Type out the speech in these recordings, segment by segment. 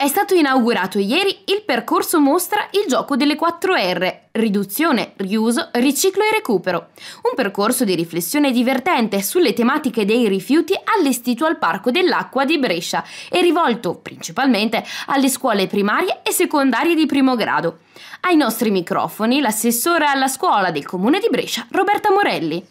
È stato inaugurato ieri il percorso mostra Il gioco delle 4 R, riduzione, riuso, riciclo e recupero, un percorso di riflessione divertente sulle tematiche dei rifiuti allestito al Parco dell'Acqua di Brescia e rivolto principalmente alle scuole primarie e secondarie di primo grado. Ai nostri microfoni l'assessore alla scuola del comune di Brescia, Roberta Morelli.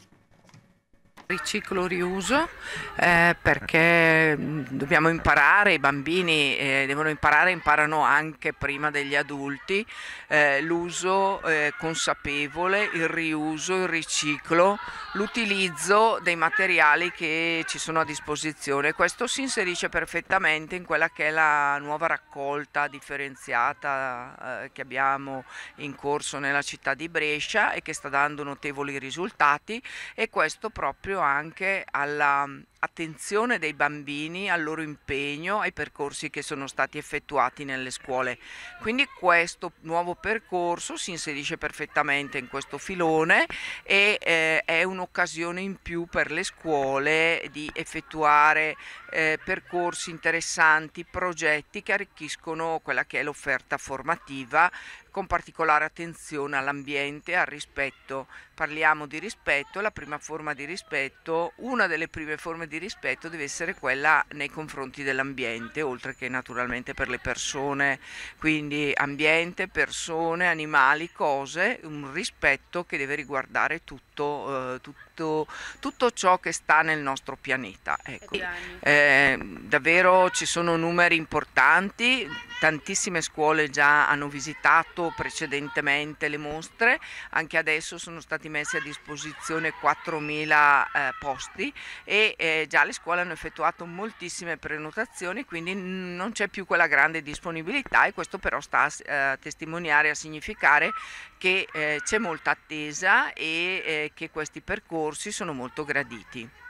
Riciclo riuso eh, perché mm, dobbiamo imparare, i bambini eh, devono imparare, imparano anche prima degli adulti eh, l'uso eh, consapevole, il riuso, il riciclo, l'utilizzo dei materiali che ci sono a disposizione. Questo si inserisce perfettamente in quella che è la nuova raccolta differenziata eh, che abbiamo in corso nella città di Brescia e che sta dando notevoli risultati e questo proprio proprio anche all'attenzione mm, dei bambini, al loro impegno, ai percorsi che sono stati effettuati nelle scuole. Quindi questo nuovo percorso si inserisce perfettamente in questo filone e eh, è un'occasione in più per le scuole di effettuare eh, percorsi interessanti, progetti che arricchiscono quella che è l'offerta formativa con particolare attenzione all'ambiente, al rispetto. Parliamo di rispetto, la prima forma di rispetto, una delle prime forme di rispetto deve essere quella nei confronti dell'ambiente, oltre che naturalmente per le persone, quindi ambiente, persone, animali, cose, un rispetto che deve riguardare tutto, eh, tutto, tutto ciò che sta nel nostro pianeta. Ecco. Eh, davvero ci sono numeri importanti tantissime scuole già hanno visitato precedentemente le mostre, anche adesso sono stati messi a disposizione 4.000 eh, posti e eh, già le scuole hanno effettuato moltissime prenotazioni, quindi non c'è più quella grande disponibilità e questo però sta a, eh, a testimoniare, a significare che eh, c'è molta attesa e eh, che questi percorsi sono molto graditi.